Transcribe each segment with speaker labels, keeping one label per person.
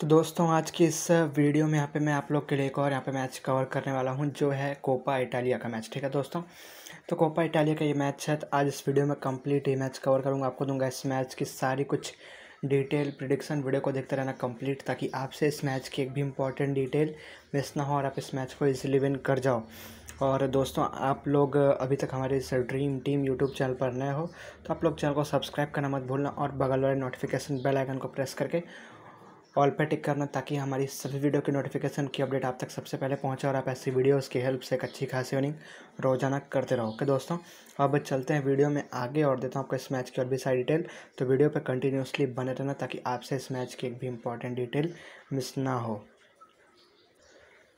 Speaker 1: तो दोस्तों आज की इस वीडियो में यहाँ पे मैं आप लोग के लिए एक और यहाँ पे मैच कवर करने वाला हूँ जो है कोपा इटालिया का मैच ठीक है दोस्तों तो कोपा इटालिया का ये मैच है तो आज इस वीडियो में कंप्लीट ये मैच कवर करूँगा आपको दूंगा इस मैच की सारी कुछ डिटेल प्रिडिक्शन वीडियो को देखते रहना कम्प्लीट ताकि आपसे इस मैच की एक भी इंपॉर्टेंट डिटेल मिस ना हो और आप इस मैच को इजिली विन कर जाओ और दोस्तों आप लोग अभी तक हमारे इस ड्रीम टीम यूट्यूब चैनल पर नए हो तो आप लोग चैनल को सब्सक्राइब करना मत भूलना और बगल वाले नोटिफिकेशन बेल आइकन को प्रेस करके ऑल पर टिक करना ताकि हमारी सभी वीडियो की नोटिफिकेशन की अपडेट आप तक सबसे पहले पहुंचे और आप ऐसी वीडियोस की हेल्प से एक अच्छी खासी अर्निंग रोजाना करते रहो ओके दोस्तों अब चलते हैं वीडियो में आगे और देता हूँ आपको इस मैच की और भी सारी डिटेल तो वीडियो पर कंटिन्यूसली बने रहना ताकि आपसे इस मैच की एक भी इंपॉर्टेंट डिटेल मिस ना हो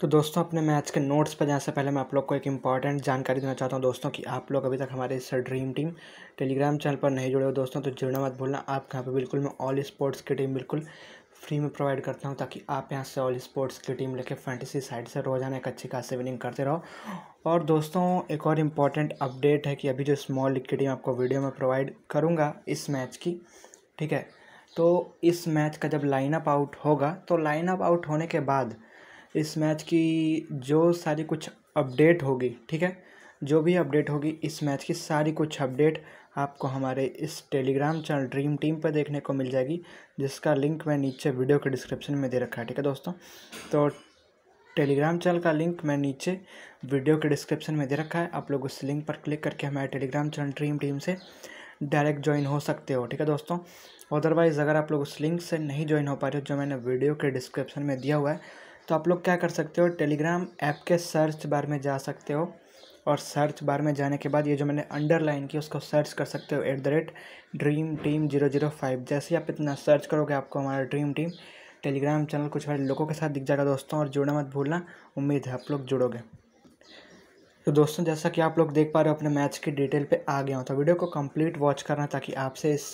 Speaker 1: तो दोस्तों अपने मैच के नोट्स पर जाने से पहले मैं आप लोग को एक इंपॉर्टेंट जानकारी देना चाहता हूँ दोस्तों कि आप लोग अभी तक हमारे इस ड्रीम टीम टेलीग्राम चैनल पर नहीं जुड़े हो दोस्तों तो जुड़ना मत भूलना आप यहाँ पर बिल्कुल मैं ऑल स्पोर्ट्स की टीम बिल्कुल फ्री में प्रोवाइड करता हूँ ताकि आप यहाँ से ऑल स्पोर्ट्स की टीम लेके फैंटेसी साइड से रोजाना एक अच्छी खासी विनिंग करते रहो और दोस्तों एक और इम्पॉर्टेंट अपडेट है कि अभी जो स्मॉल लीग की टीम आपको वीडियो में प्रोवाइड करूँगा इस मैच की ठीक है तो इस मैच का जब लाइनअप आउट होगा तो लाइनअप आउट होने के बाद इस मैच की जो सारी कुछ अपडेट होगी ठीक है जो भी अपडेट होगी इस मैच की सारी कुछ अपडेट आपको हमारे इस टेलीग्राम चैनल ड्रीम टीम पर देखने को मिल जाएगी जिसका लिंक मैं नीचे वीडियो के डिस्क्रिप्शन में दे रखा है ठीक है दोस्तों तो टेलीग्राम चैनल का लिंक मैं नीचे वीडियो के डिस्क्रिप्शन में दे रखा है आप लोग उस लिंक पर क्लिक करके हमारे टेलीग्राम चैनल ड्रीम टीम से डायरेक्ट ज्वाइन हो सकते हो ठीक है दोस्तों अदरवाइज़ अगर आप लोग उस लिंक से नहीं ज्वाइन हो पा रहे हो जो मैंने वीडियो के डिस्क्रिप्शन में दिया हुआ है तो आप लोग क्या कर सकते हो टेलीग्राम ऐप के सर्च बार में जा सकते हो और सर्च बार में जाने के बाद ये जो मैंने अंडरलाइन की उसको सर्च कर सकते हो at the rate Dream Team zero zero five जैसे आप इतना सर्च करोगे आपको हमारा ड्रीम टीम टेलीग्राम चैनल कुछ हमारे लोगों के साथ दिख जाएगा दोस्तों और जुड़ना मत भूलना उम्मीद है आप लोग जुड़ोगे तो दोस्तों जैसा कि आप लोग देख पा रहे हो अपने मैच की डिटेल पे आ गया हूँ तो वीडियो को कंप्लीट वॉच करना ताकि आपसे इस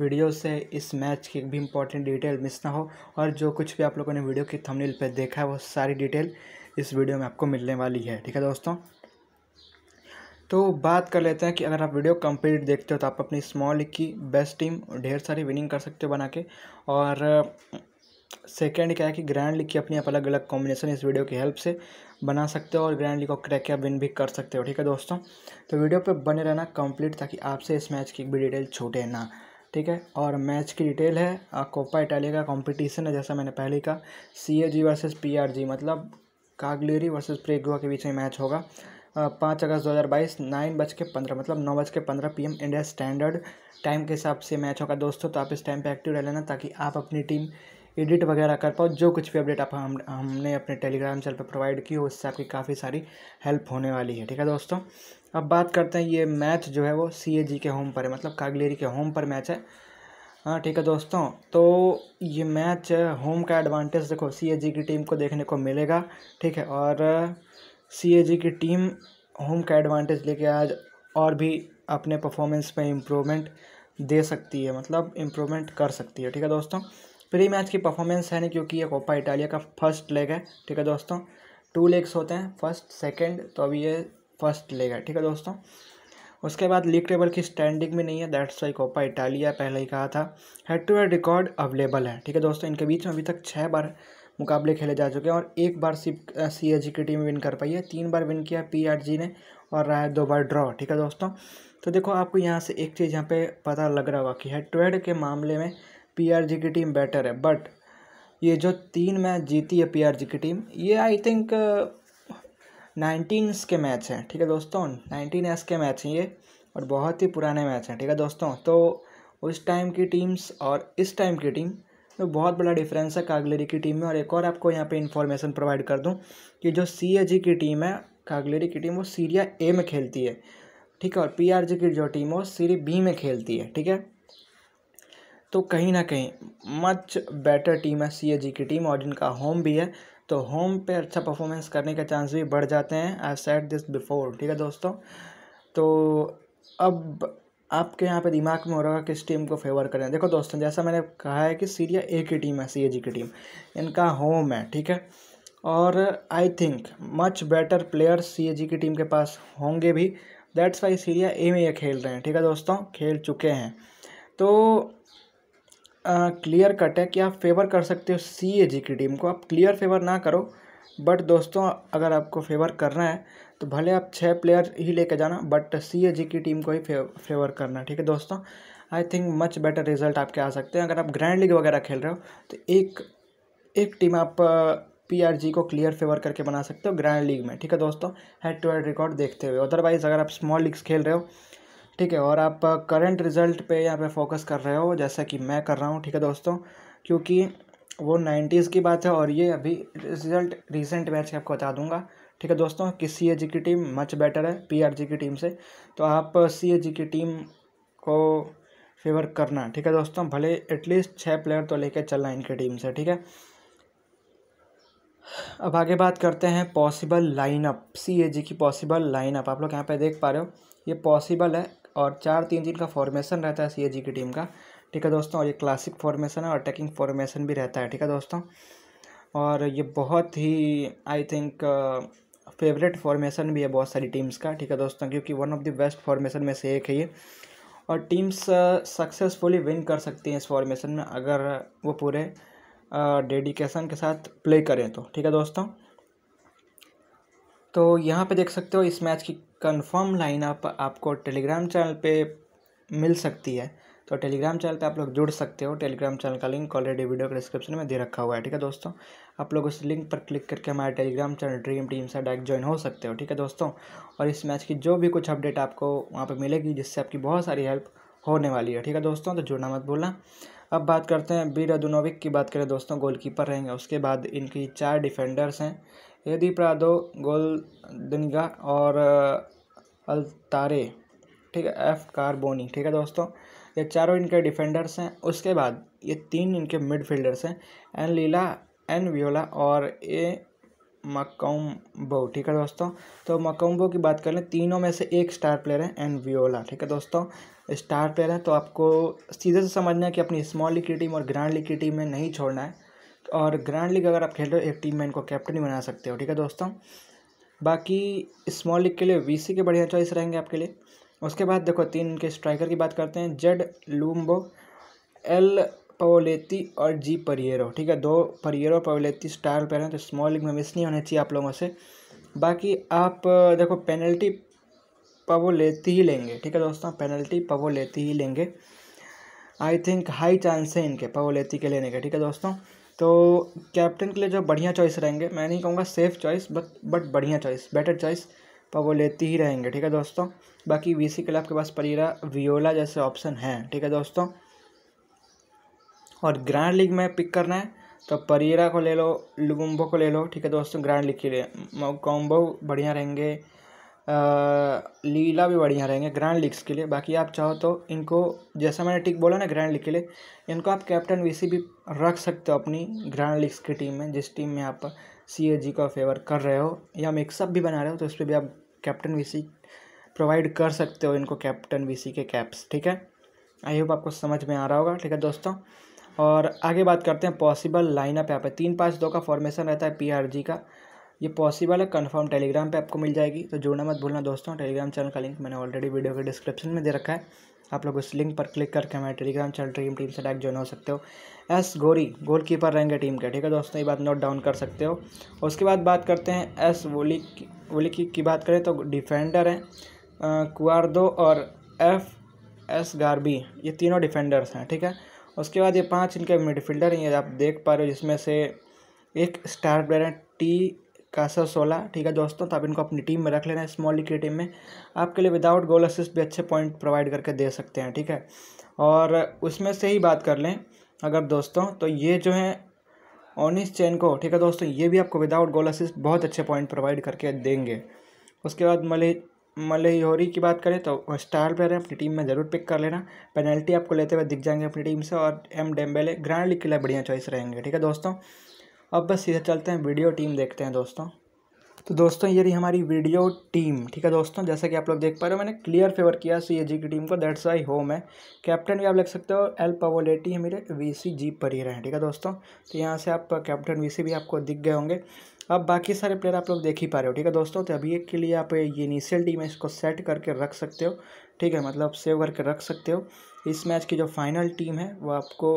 Speaker 1: वीडियो से इस मैच की भी इंपॉर्टेंट डिटेल मिस ना हो और जो कुछ भी आप लोगों ने वीडियो की थंबनेल पे देखा है वो सारी डिटेल इस वीडियो में आपको मिलने वाली है ठीक है दोस्तों तो बात कर लेते हैं कि अगर आप वीडियो कंप्लीट देखते हो तो आप अपनी स्मॉल लीग की बेस्ट टीम ढेर सारी विनिंग कर सकते हो बना के और सेकेंड क्या है कि ग्रैंड लीग की अपनी आप अलग अलग कॉम्बिनेशन इस वीडियो की हेल्प से बना सकते हो और ग्रैंड लीग को क्रैक या विन भी कर सकते हो ठीक है दोस्तों तो वीडियो पर बने रहना कम्प्लीट ताकि आपसे इस मैच की भी डिटेल छूटे ना ठीक है और मैच की डिटेल है कोपा इटालिया का कॉम्पिटिशन है जैसा मैंने पहले कहा C A G versus P R G मतलब कागलेरी वर्सेज प्रेगुआ के बीच में मैच होगा पाँच अगस्त दो हज़ार बाईस नाइन बज के पंद्रह मतलब नौ बज के पंद्रह पी इंडिया स्टैंडर्ड टाइम के हिसाब से मैच होगा दोस्तों तो आप इस टाइम पे एक्टिव रह लेना ताकि आप अपनी टीम एडिट वगैरह कर पाओ जो कुछ भी अपडेट आप हम हमने अपने टेलीग्राम चैनल पर प्रोवाइड की हो उससे आपकी काफ़ी सारी हेल्प होने वाली है ठीक है दोस्तों अब बात करते हैं ये मैच जो है वो सी के होम पर है मतलब कागलेरी के होम पर मैच है हाँ ठीक है दोस्तों तो ये मैच होम का एडवांटेज देखो सी की टीम को देखने को मिलेगा ठीक है और सी की टीम होम का एडवांटेज लेके आज और भी अपने परफॉर्मेंस में इम्प्रूवमेंट दे सकती है मतलब इम्प्रूवमेंट कर सकती है ठीक है दोस्तों प्री मैच की परफॉर्मेंस है नहीं क्योंकि ये कोपा इटालिया का फर्स्ट लेग है ठीक है दोस्तों टू लेग्स होते हैं फर्स्ट सेकंड तो अभी ये फर्स्ट लेग है ठीक है दोस्तों उसके बाद लीग टेबल की स्टैंडिंग भी नहीं है दैट्स वाई कोपा इटालिया पहले ही कहा था head to head record available है ठीक है दोस्तों इनके बीच में अभी तक छः बार मुकाबले खेले जा चुके हैं और एक बार सिर्फ सी एच जी की टीम विन कर पाई है तीन बार विन किया पी आर जी ने और रहा है दो बार ड्रॉ ठीक है दोस्तों तो देखो आपको यहाँ से एक चीज़ यहाँ पे पता लग रहा होगा कि हेड टू हेड के मामले में पी आर जी की टीम बेटर है बट ये जो तीन मैच जीती है पी आर जी की टीम ये आई थिंक नाइनटीन्स के मैच हैं ठीक है दोस्तों नाइनटीन एस के मैच हैं ये और बहुत ही पुराने मैच हैं ठीक है दोस्तों तो उस टाइम की टीम्स और इस टाइम की टीम तो बहुत बड़ा डिफरेंस है कागलेरी की टीम में और एक और आपको यहाँ पे इन्फॉर्मेशन प्रोवाइड कर दूँ कि जो सी की टीम है कागलेरी की टीम वो सीरिया ए में खेलती है ठीक है और पी की जो टीम है वो सीरी बी में खेलती है ठीक है तो कहीं ना कहीं मच बेटर टीम है सी की टीम और जिनका होम भी है तो होम पे अच्छा परफॉर्मेंस करने के चांस भी बढ़ जाते हैं आई सेट दिस बिफोर ठीक है दोस्तों तो अब आपके यहाँ पे दिमाग में हो रहा है किस टीम को फेवर करें देखो दोस्तों जैसा मैंने कहा है कि सीरिया ए की टीम है सी की टीम इनका होम है ठीक है और I think much better player C की टीम के पास होंगे भी दैट्स वाई सीरिया ए में ये खेल रहे हैं ठीक है दोस्तों खेल चुके हैं तो क्लियर कट है कि आप फेवर कर सकते हो सी की टीम को आप क्लियर फेवर ना करो बट दोस्तों अगर आपको फेवर करना है तो भले आप छः प्लेयर ही लेके जाना बट सी ए जी की टीम को ही फेवर करना ठीक है दोस्तों I think much better result आपके आ सकते हैं अगर आप ग्रैंड लीग वगैरह खेल रहे हो तो एक एक टीम आप पीआरजी uh, को क्लियर फेवर करके बना सकते हो ग्रैंड लीग में ठीक है दोस्तों हेड टू हेड रिकॉर्ड देखते हुए अदरवाइज़ अगर आप स्मॉल लीग्स खेल रहे हो ठीक है और आप करंट uh, रिजल्ट पे यहाँ पे फोकस कर रहे हो जैसा कि मैं कर रहा हूँ ठीक है दोस्तों क्योंकि वो नाइन्टीज़ की बात है और ये अभी रिजल्ट रिसेंट मैच आपको बता दूंगा ठीक है दोस्तों कि सी ए जी की टीम मच बेटर है पी आर जी की टीम से तो आप सी ए जी की टीम को फेवर करना ठीक है दोस्तों भले एटलीस्ट छः प्लेयर तो लेके चलना इनकी टीम से ठीक है अब आगे बात करते हैं possible lineup C A G की पॉसिबल लाइनअप आप लोग यहाँ पे देख पा रहे हो ये पॉसिबल है और चार तीन तीन का फॉर्मेशन रहता है सी ए जी की टीम का ठीक है दोस्तों और ये क्लासिक फॉर्मेशन है और अटैकिंग फॉर्मेशन भी रहता है ठीक है दोस्तों और ये बहुत ही आई थिंक फेवरेट फॉर्मेशन भी है बहुत सारी टीम्स का ठीक है दोस्तों क्योंकि one of the best formation में से एक है ये और टीम्स सक्सेसफुली विन कर सकती हैं इस फॉर्मेशन में अगर वो पूरे डेडिकेशन के साथ प्ले करें तो ठीक है दोस्तों तो यहाँ पे देख सकते हो इस मैच की कंफर्म लाइनअप आपको टेलीग्राम चैनल पे मिल सकती है तो टेलीग्राम चैनल पे आप लोग जुड़ सकते हो टेलीग्राम चैनल का लिंक ऑलरेडी वीडियो के डिस्क्रिप्शन में दे रखा हुआ है ठीक है दोस्तों आप लोग उस लिंक पर क्लिक करके हमारे टेलीग्राम चैनल ड्रीम टीम से डायरेक्ट ज्वाइन हो सकते हो ठीक है दोस्तों और इस मैच की जो भी कुछ अपडेट आपको वहाँ पर मिलेगी जिससे आपकी बहुत सारी हेल्प होने वाली है ठीक है दोस्तों तो जुड़ना मत भूलना अब बात करते हैं बी रदुनोविक की बात करें दोस्तों गोलकीपर रहेंगे उसके बाद इनकी चार डिफेंडर्स हैं यदि प्रादो गोल दिनगा और अल्तारे ठीक है एफ कार्बोनी ठीक है दोस्तों ये चारों इनके डिफेंडर्स हैं उसके बाद ये तीन इनके मिडफील्डर्स हैं एन लीला एन वियोला और ए मकोम्बो ठीक है दोस्तों तो मकोम्बो की बात कर लें तीनों में से एक स्टार प्लेयर है एन वियोला ठीक है दोस्तों स्टार प्लेयर है तो आपको सीधे से समझना है कि अपनी स्मॉल लीग की टीम और ग्रैंड लीग की टीम में नहीं छोड़ना है और ग्रैंड लीग अगर आप खेल रहे हो एक टीम में इनको कैप्टन ही बना सकते हो ठीक है दोस्तों बाकी स्मॉल लीग के लिए वी के बढ़िया चॉइस रहेंगे आपके लिए उसके बाद देखो तीन के स्ट्राइकर की बात करते हैं जेड लूम्बो एल पवलेती और जी परियरो ठीक है दो परियरो पवलेती स्टार प्लेयर हैं तो स्मॉल लीग में मिस नहीं होने चाहिए आप लोगों से बाकी आप देखो पेनल्टी पवो लेती ही लेंगे ठीक है दोस्तों पेनल्टी पवो लेती ही लेंगे आई थिंक हाई चांस है इनके पवो लेती के लेने के ठीक है दोस्तों तो कैप्टन के लिए जो बढ़िया चॉइस रहेंगे मैं नहीं कहूँगा सेफ चॉइस बट बट बढ़िया चॉइस बेटर चॉइस पर तो वो लेते ही रहेंगे ठीक है दोस्तों बाकी वी के लिए आपके पास परीरा वियोला जैसे ऑप्शन हैं ठीक है दोस्तों और ग्रैंड लीग में पिक करना है तो परीरा को ले लो लुगुम्बो को ले लो ठीक है दोस्तों ग्रैंड लीग के लिए कॉम्बो बढ़िया रहेंगे लीला भी बढ़िया रहेंगे ग्रैंड लीग्स के लिए बाकी आप चाहो तो इनको जैसा मैंने टिक बोला ना ग्रैंड लीग के लिए इनको आप कैप्टन वीसी भी रख सकते हो अपनी ग्रैंड लीग्स की टीम में जिस टीम में आप सी का फेवर कर रहे हो या मिक्सअप भी बना रहे हो तो उस पर भी आप कैप्टन वी प्रोवाइड कर सकते हो इनको कैप्टन वी के कैप्स ठीक है आई होप आपको समझ में आ रहा होगा ठीक है दोस्तों और आगे बात करते हैं पॉसिबल लाइनअप यहाँ पे तीन पाँच दो का फॉर्मेशन रहता है पीआरजी का ये पॉसिबल है कंफर्म टेलीग्राम पे आपको मिल जाएगी तो जुड़ना मत भूलना दोस्तों टेलीग्राम चैनल का लिंक मैंने ऑलरेडी वीडियो के डिस्क्रिप्शन में दे रखा है आप लोग उस लिंक पर क्लिक करके हमारे टेलीग्राम चैनल ड्रीम टीम से डायरेक्ट ज्वाइन हो सकते हो एस गोरी गोलकीपर रहेंगे टीम के ठीक है दोस्तों ये बात नोट डाउन कर सकते हो उसके बाद बात करते हैं एस वोली वोली की, की बात करें तो डिफेंडर हैं कुआरदो और एफ एस गार्बी ये तीनों डिफेंडर्स हैं ठीक है उसके बाद ये पाँच इनके मिडफील्डर हैं ये आप देख पा रहे हो जिसमें से एक स्टार प्लेयर है टी कासर सोलह ठीक है दोस्तों तो आप इनको अपनी टीम में रख लेना है स्मॉल लीग की टीम में आपके लिए विदाउट गोल असिस्ट भी अच्छे पॉइंट प्रोवाइड करके दे सकते हैं ठीक है और उसमें से ही बात कर लें अगर दोस्तों तो ये जो है ओनिस चैन को ठीक है दोस्तों ये भी आपको विदाउट गोल असिस्ट बहुत अच्छे पॉइंट प्रोवाइड करके देंगे उसके बाद मले मलहरी की बात करें तो स्टार प्लेयर है अपनी टीम में ज़रूर पिक कर लेना पेनल्टी आपको लेते हुए दिख जाएंगे अपनी टीम से और एम डेम्बेले ग्रैंड लीग के लिए बढ़िया चॉइस रहेंगे ठीक है दोस्तों अब बस सीधे चलते हैं वीडियो टीम देखते हैं दोस्तों तो दोस्तों ये रही हमारी वीडियो टीम ठीक है दोस्तों जैसा कि आप लोग देख पा रहे हो मैंने क्लियर फेवर किया सी ए जी की टीम को दैट्स आई होम है कैप्टन भी आप लिख सकते हो एल पवोलेटी है मेरे वी सी जी पर ही रहे हैं ठीक है दोस्तों तो यहाँ से आप कैप्टन वी सी भी आपको दिख गए होंगे अब बाकी सारे प्लेयर आप लोग देख ही पा रहे हो ठीक है दोस्तों तो अभी के लिए आप ये इनिशियल टीम है इसको सेट करके रख सकते हो ठीक है मतलब सेव करके रख सकते हो इस मैच की जो फाइनल टीम है वो आपको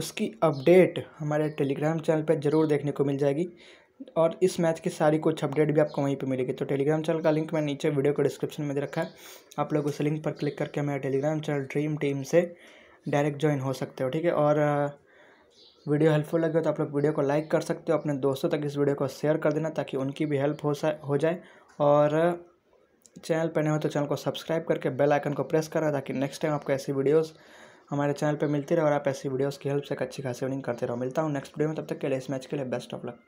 Speaker 1: उसकी अपडेट हमारे टेलीग्राम चैनल पर ज़रूर देखने को मिल जाएगी और इस मैच की सारी कुछ अपडेट भी आपको वहीं पे मिलेगी तो टेलीग्राम चैनल का लिंक मैंने नीचे वीडियो को डिस्क्रिप्शन में दे रखा है आप लोग उस लिंक पर क्लिक करके हमारे टेलीग्राम चैनल ड्रीम टीम से डायरेक्ट ज्वाइन हो सकते हो ठीक है और वीडियो हेल्पफुल लगे तो आप लोग वीडियो को लाइक कर सकते हो अपने दोस्तों तक इस वीडियो को शेयर कर देना ताकि उनकी भी हेल्प हो हो जाए और चैनल पर नए हो तो चैनल को सब्सक्राइब करके बेल आइकन को प्रेस करना ताकि नेक्स्ट टाइम आपको ऐसी वीडियोज़ हमारे चैनल पर मिलती रहे और आप ऐसी वीडियोज़ की हेल्प से एक अच्छी खासी अर्निंग करते रहो मिलता हूँ नेक्स्ट वीडियो में तब तक के लिए इस मैच के लिए बेस्ट ऑफ लक